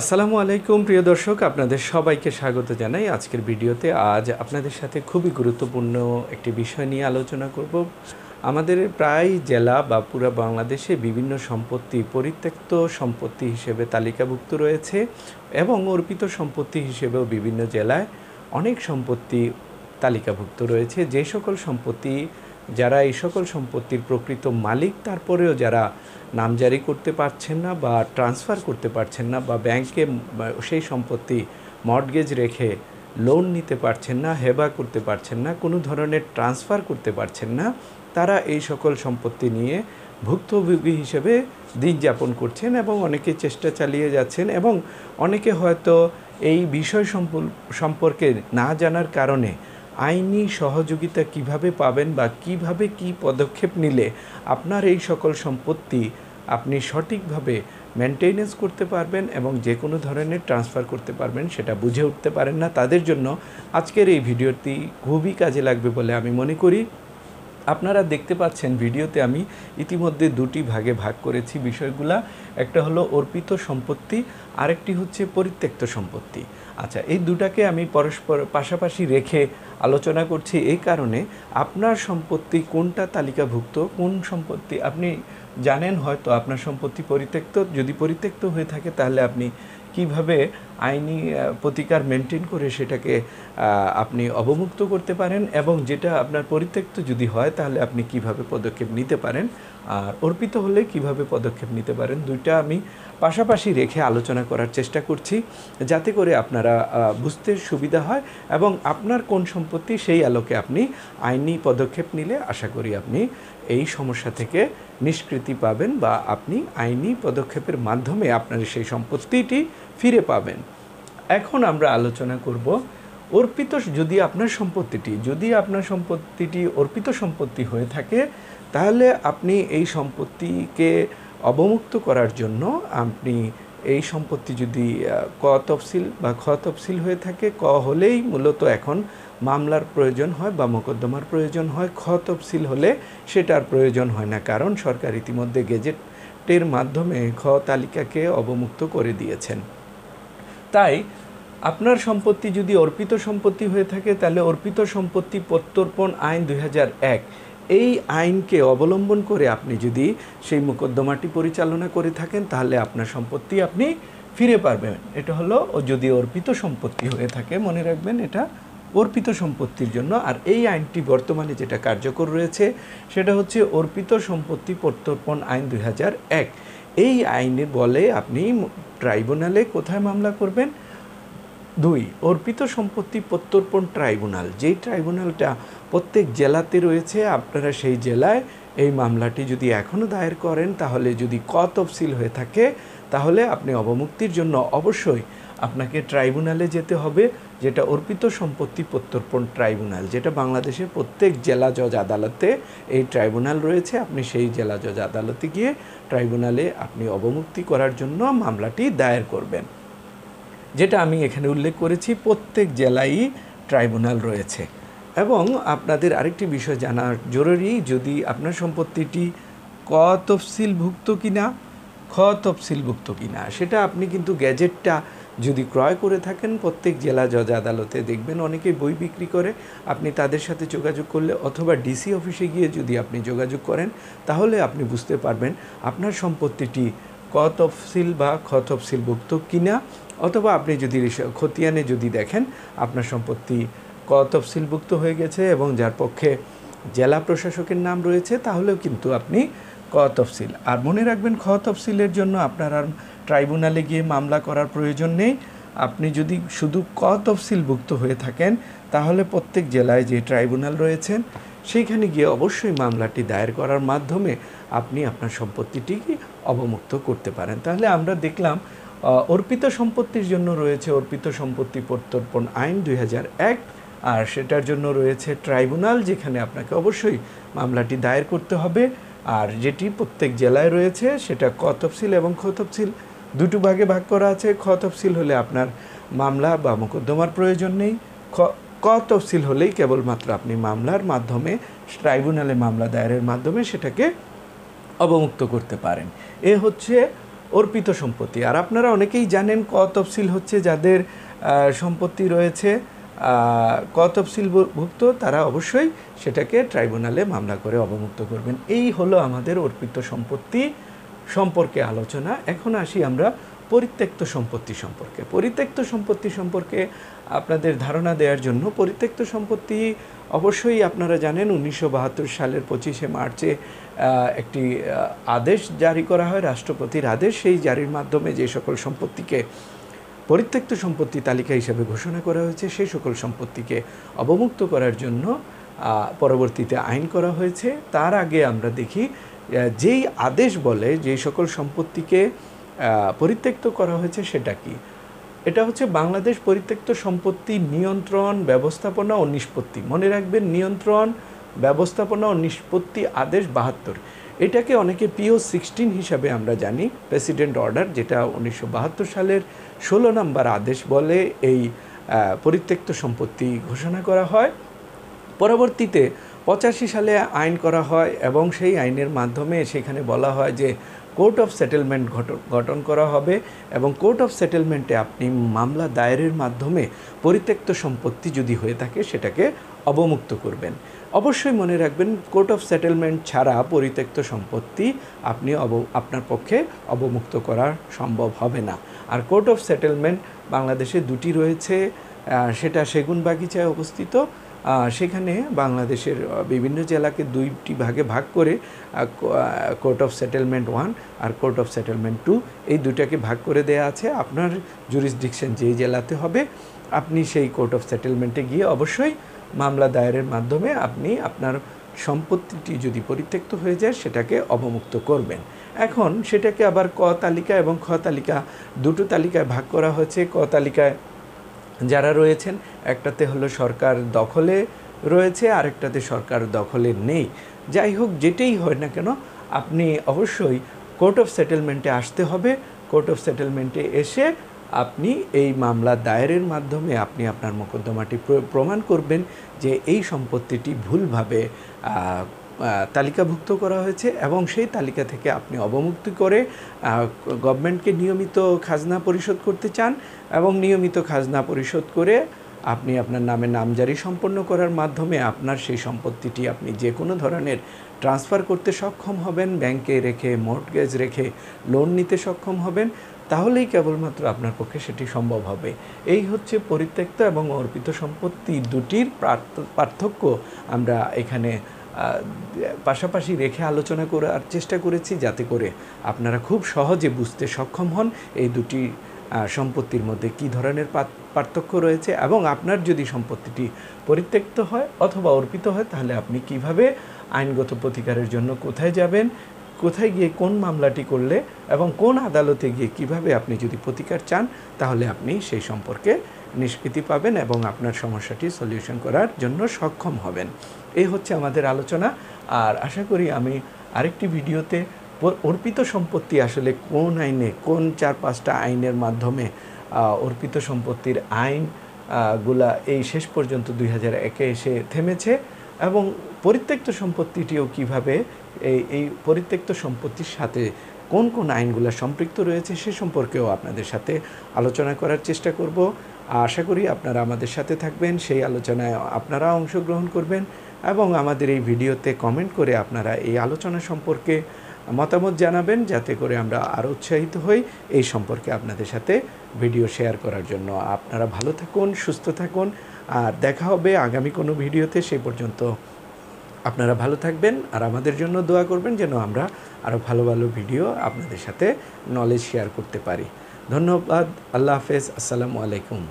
আসসালামু আলাইকুম প্রিয় দর্শক আপনাদের সবাইকে স্বাগত জানাই আজকের ভিডিওতে আজ আপনাদের সাথে খুবই গুরুত্বপূর্ণ একটি বিষয় নিয়ে আলোচনা করব আমাদের প্রায় জেলা বা পুরা বাংলাদেশে বিভিন্ন সম্পত্তি পরিত্যক্ত সম্পত্তি হিসেবে তালিকাভুক্ত রয়েছে এবং অর্পিত সম্পত্তি হিসেবেও বিভিন্ন জেলায় অনেক সম্পত্তি তালিকাভুক্ত রয়েছে যে সকল সম্পত্তি যারা এই সকল সম্পত্তির প্রকৃত মালিক তারপরেও যারা নামজারি করতে পারছেন না বা ট্রান্সফার করতে পারছেন না বা ব্যাংকে সেই সম্পত্তি মর্টগেজ রেখে লোন নিতে পারছেন না হেবা করতে পারছেন না কোনো ধরনের ট্রান্সফার করতে পারছেন না তারা এই সকল সম্পত্তি নিয়ে ভুক্তভোগী হিসেবে দিন যাপন করছেন এবং অনেকে চেষ্টা চালিয়ে যাচ্ছেন এবং অনেকে হয়তো এই বিষয় সম্পর্কে না জানার কারণে আইনি সহযোগিতা কিভাবে পাবেন বা কিভাবে কি পদক্ষেপ নিলে আপনার এই সকল সম্পত্তি আপনি সঠিকভাবে মেনটেনেন্স করতে পারবেন এবং যে কোনো ধরনের ট্রান্সফার করতে পারবেন সেটা বুঝে উঠতে পারেন না তাদের জন্য আজকের এই ভিডিওটি খুবই কাজে লাগবে বলে আমি মনে করি আপনারা দেখতে পাচ্ছেন ভিডিওতে আমি ইতিমধ্যে দুটি ভাগে ভাগ করেছি বিষয়গুলা একটা হলো অর্পিত সম্পত্তি আরেকটি হচ্ছে পরিত্যক্ত সম্পত্তি আচ্ছা এই দুটাকে আমি পরস্পর পাশাপাশি রেখে আলোচনা করছি এই কারণে আপনার সম্পত্তি কোনটা তালিকাভুক্ত কোন সম্পত্তি আপনি জানেন হয়তো আপনার সম্পত্তি পরিত্যক্ত যদি পরিত্যক্ত হয়ে থাকে তাহলে আপনি কিভাবে আইনি প্রতিকার মেনটেন করে সেটাকে আপনি অবমুক্ত করতে পারেন এবং যেটা আপনার পরিত্যক্ত যদি হয় তাহলে আপনি কিভাবে পদক্ষেপ নিতে পারেন আর অর্পিত হলে কিভাবে পদক্ষেপ নিতে পারেন দুইটা আমি পাশাপাশি রেখে আলোচনা করার চেষ্টা করছি যাতে করে আপনারা বুঝতে সুবিধা হয় এবং আপনার কোন সম্পত্তি সেই আলোকে আপনি আইনি পদক্ষেপ নিলে আশা করি আপনি এই সমস্যা থেকে নিষ্কৃতি পাবেন বা আপনি আইনি পদক্ষেপের মাধ্যমে আপনার সেই সম্পত্তিটি ফিরে পাবেন এখন আমরা আলোচনা করব অর্পিত যদি আপনার সম্পত্তিটি যদি আপনার সম্পত্তিটি অর্পিত সম্পত্তি হয়ে থাকে তাহলে আপনি এই সম্পত্তিকে অবমুক্ত করার জন্য আপনি এই সম্পত্তি যদি ক তফসিল বা খ তফসিল হয়ে থাকে ক হলেই মূলত এখন মামলার প্রয়োজন হয় বা মোকদ্দমার প্রয়োজন হয় খ তফসিল হলে সেটার প্রয়োজন হয় না কারণ সরকার ইতিমধ্যে গেজেটের মাধ্যমে খ তালিকাকে অবমুক্ত করে দিয়েছেন তাই আপনার সম্পত্তি যদি অর্পিত সম্পত্তি হয়ে থাকে তাহলে অর্পিত সম্পত্তি প্রত্যর্পণ আইন দুই এই আইনকে অবলম্বন করে আপনি যদি সেই মোকদ্দমাটি পরিচালনা করে থাকেন তাহলে আপনার সম্পত্তি আপনি ফিরে পারবেন এটা হলো যদি অর্পিত সম্পত্তি হয়ে থাকে মনে রাখবেন এটা অর্পিত সম্পত্তির জন্য আর এই আইনটি বর্তমানে যেটা কার্যকর রয়েছে সেটা হচ্ছে অর্পিত সম্পত্তি প্রত্যর্পণ আইন দুই এই আইনে বলে আপনি ট্রাইব্যুনালে কোথায় মামলা করবেন দুই অর্পিত সম্পত্তি প্রত্যর্পণ ট্রাইব্যুনাল যেই ট্রাইব্যুনালটা প্রত্যেক জেলাতে রয়েছে আপনারা সেই জেলায় এই মামলাটি যদি এখনও দায়ের করেন তাহলে যদি ক তফসিল হয়ে থাকে তাহলে আপনি অবমুক্তির জন্য অবশ্যই আপনাকে ট্রাইব্যুনালে যেতে হবে যেটা অর্পিত সম্পত্তি প্রত্যর্পণ ট্রাইব্যুনাল যেটা বাংলাদেশের প্রত্যেক জেলা জজ আদালতে এই ট্রাইব্যুনাল রয়েছে আপনি সেই জেলা জজ আদালতে গিয়ে ট্রাইব্যুনালে আপনি অবমুক্তি করার জন্য মামলাটি দায়ের করবেন যেটা আমি এখানে উল্লেখ করেছি প্রত্যেক জেলায়ই ট্রাইব্যুনাল রয়েছে এবং আপনাদের আরেকটি বিষয় জানা জরুরি যদি আপনার সম্পত্তিটি ক তফসিলভুক্ত কিনা খ তফসিলভুক্ত কিনা সেটা আপনি কিন্তু গ্যাজেটটা যদি ক্রয় করে থাকেন প্রত্যেক জেলা জজ আদালতে দেখবেন অনেকে বই বিক্রি করে আপনি তাদের সাথে যোগাযোগ করলে অথবা ডিসি অফিসে গিয়ে যদি আপনি যোগাযোগ করেন তাহলে আপনি বুঝতে পারবেন আপনার সম্পত্তিটি ক তফসিল বা খ তফসিলভুক্ত কিনা অথবা আপনি যদি খতিয়ানে যদি দেখেন আপনার সম্পত্তি ক তফসিলভুক্ত হয়ে গেছে এবং যার পক্ষে জেলা প্রশাসকের নাম রয়েছে তাহলেও কিন্তু আপনি ক তফসিল আর মনে রাখবেন খ তফসিলের জন্য আপনার আর ট্রাইব্যুনালে গিয়ে মামলা করার প্রয়োজন নেই আপনি যদি শুধু ক তফসিলভুক্ত হয়ে থাকেন তাহলে প্রত্যেক জেলায় যে ট্রাইব্যুনাল রয়েছেন সেইখানে গিয়ে অবশ্যই মামলাটি দায়ের করার মাধ্যমে আপনি আপনার সম্পত্তিটিকে অবমুক্ত করতে পারেন তাহলে আমরা দেখলাম অর্পিত সম্পত্তির জন্য রয়েছে অর্পিত সম্পত্তি প্রত্যর্পণ আইন দুই আর সেটার জন্য রয়েছে ট্রাইব্যুনাল যেখানে আপনাকে অবশ্যই মামলাটি দায়ের করতে হবে আর যেটি প্রত্যেক জেলায় রয়েছে সেটা ক তফসিল এবং খ তফসিল দুটো ভাগে ভাগ করা আছে খ তফসিল হলে আপনার মামলা বা মোকদ্দমার প্রয়োজন নেই খ ক তফসিল হলেই কেবলমাত্র আপনি মামলার মাধ্যমে ট্রাইব্যুনালে মামলা দায়েরের মাধ্যমে সেটাকে অবমুক্ত করতে পারেন এ হচ্ছে অর্পিত সম্পত্তি আর আপনারা অনেকেই জানেন ক তফসিল হচ্ছে যাদের সম্পত্তি রয়েছে ক ভুক্ত তারা অবশ্যই সেটাকে ট্রাইব্যুনালে মামলা করে অবমুক্ত করবেন এই হলো আমাদের অর্পিত সম্পত্তি সম্পর্কে আলোচনা এখন আসি আমরা পরিত্যক্ত সম্পত্তি সম্পর্কে পরিত্যক্ত সম্পত্তি সম্পর্কে আপনাদের ধারণা দেওয়ার জন্য পরিত্যক্ত সম্পত্তি অবশ্যই আপনারা জানেন উনিশশো সালের পঁচিশে মার্চে একটি আদেশ জারি করা হয় রাষ্ট্রপতির আদেশ সেই জারির মাধ্যমে যে সকল সম্পত্তিকে পরিত্যক্ত সম্পত্তি তালিকা হিসাবে ঘোষণা করা হয়েছে সেই সকল সম্পত্তিকে অবমুক্ত করার জন্য পরবর্তীতে আইন করা হয়েছে তার আগে আমরা দেখি যেই আদেশ বলে যে সকল সম্পত্তিকে পরিত্যক্ত করা হয়েছে সেটা কি এটা হচ্ছে বাংলাদেশ পরিত্যক্ত সম্পত্তি নিয়ন্ত্রণ ব্যবস্থাপনা ও নিষ্পত্তি মনে রাখবেন নিয়ন্ত্রণ ব্যবস্থাপনা ও নিষ্পত্তি আদেশ বাহাত্তর এটাকে অনেকে পিও সিক্সটিন হিসাবে আমরা জানি প্রেসিডেন্ট অর্ডার যেটা উনিশশো সালের ষোলো নম্বর আদেশ বলে এই পরিত্যক্ত সম্পত্তি ঘোষণা করা হয় পরবর্তীতে পঁচাশি সালে আইন করা হয় এবং সেই আইনের মাধ্যমে সেখানে বলা হয় যে কোর্ট অফ সেটেলমেন্ট গঠন করা হবে এবং কোর্ট অফ সেটেলমেন্টে আপনি মামলা দায়েরের মাধ্যমে পরিত্যক্ত সম্পত্তি যদি হয়ে থাকে সেটাকে অবমুক্ত করবেন অবশ্যই মনে রাখবেন কোর্ট অফ সেটেলমেন্ট ছাড়া পরিত্যক্ত সম্পত্তি আপনি অব আপনার পক্ষে অবমুক্ত করা সম্ভব হবে না আর কোর্ট অফ সেটেলমেন্ট বাংলাদেশে দুটি রয়েছে সেটা সেগুন বাগিচায় অবস্থিত সেখানে বাংলাদেশের বিভিন্ন জেলাকে দুইটি ভাগে ভাগ করে কোর্ট অফ সেটেলমেন্ট ওয়ান আর কোর্ট অফ সেটেলমেন্ট টু এই দুইটাকে ভাগ করে দেয়া আছে আপনার জুরিসডিকশান যেই জেলাতে হবে আপনি সেই কোর্ট অফ সেটেলমেন্টে গিয়ে অবশ্যই মামলা দায়েরের মাধ্যমে আপনি আপনার সম্পত্তিটি যদি পরিত্যক্ত হয়ে যায় সেটাকে অবমুক্ত করবেন এখন সেটাকে আবার ক তালিকা এবং খ তালিকা দুটো তালিকায় ভাগ করা হয়েছে ক তালিকায় যারা রয়েছেন একটাতে হলো সরকার দখলে রয়েছে আরেকটাতে সরকার দখলে নেই যাই হোক যেটাই হয় না কেন আপনি অবশ্যই কোর্ট অফ সেটেলমেন্টে আসতে হবে কোর্ট অফ সেটেলমেন্টে এসে আপনি এই মামলা দায়েরের মাধ্যমে আপনি আপনার মোকদ্দমাটি প্রমাণ করবেন যে এই সম্পত্তিটি ভুলভাবে তালিকাভুক্ত করা হয়েছে এবং সেই তালিকা থেকে আপনি অবমুক্তি করে গভর্নমেন্টকে নিয়মিত খাজনা পরিশোধ করতে চান এবং নিয়মিত খাজনা পরিশোধ করে আপনি আপনার নামে নামজারি সম্পন্ন করার মাধ্যমে আপনার সেই সম্পত্তিটি আপনি যে কোনো ধরনের ট্রান্সফার করতে সক্ষম হবেন ব্যাংকে রেখে মর্টগেজ রেখে লোন নিতে সক্ষম হবেন তাহলেই কেবলমাত্র আপনার পক্ষে সেটি সম্ভব হবে এই হচ্ছে পরিত্যক্ত এবং অর্পিত সম্পত্তি দুটির পার্থক্য আমরা এখানে পাশাপাশি রেখে আলোচনা করার চেষ্টা করেছি যাতে করে আপনারা খুব সহজে বুঝতে সক্ষম হন এই দুটি সম্পত্তির মধ্যে কি ধরনের পার্থক্য রয়েছে এবং আপনার যদি সম্পত্তিটি পরিত্যক্ত হয় অথবা অর্পিত হয় তাহলে আপনি কিভাবে আইনগত প্রতিকারের জন্য কোথায় যাবেন কোথায় গিয়ে কোন মামলাটি করলে এবং কোন আদালতে গিয়ে কিভাবে আপনি যদি প্রতিকার চান তাহলে আপনি সেই সম্পর্কে নিষ্কৃতি পাবেন এবং আপনার সমস্যাটি সলিউশন করার জন্য সক্ষম হবেন এই হচ্ছে আমাদের আলোচনা আর আশা করি আমি আরেকটি ভিডিওতে অর্পিত সম্পত্তি আসলে কোন আইনে কোন চার পাঁচটা আইনের মাধ্যমে অর্পিত সম্পত্তির আইন গুলা এই শেষ পর্যন্ত দুই হাজার একে এসে থেমেছে এবং পরিত্যক্ত সম্পত্তিটিও কিভাবে এই এই পরিত্যক্ত সম্পত্তির সাথে কোন কোন আইনগুলো সম্পৃক্ত রয়েছে সে সম্পর্কেও আপনাদের সাথে আলোচনা করার চেষ্টা করব আশা করি আপনারা আমাদের সাথে থাকবেন সেই আলোচনায় আপনারা অংশগ্রহণ করবেন এবং আমাদের এই ভিডিওতে কমেন্ট করে আপনারা এই আলোচনা সম্পর্কে মতামত জানাবেন যাতে করে আমরা আরও উৎসাহিত হই এই সম্পর্কে আপনাদের সাথে ভিডিও শেয়ার করার জন্য আপনারা ভালো থাকুন সুস্থ থাকুন আর দেখা হবে আগামী কোনো ভিডিওতে সেই পর্যন্ত আপনারা ভালো থাকবেন আর আমাদের জন্য দোয়া করবেন যেন আমরা আরও ভালো ভালো ভিডিও আপনাদের সাথে নলেজ শেয়ার করতে পারি ধন্যবাদ আল্লাহ হাফেজ আসসালামু আলাইকুম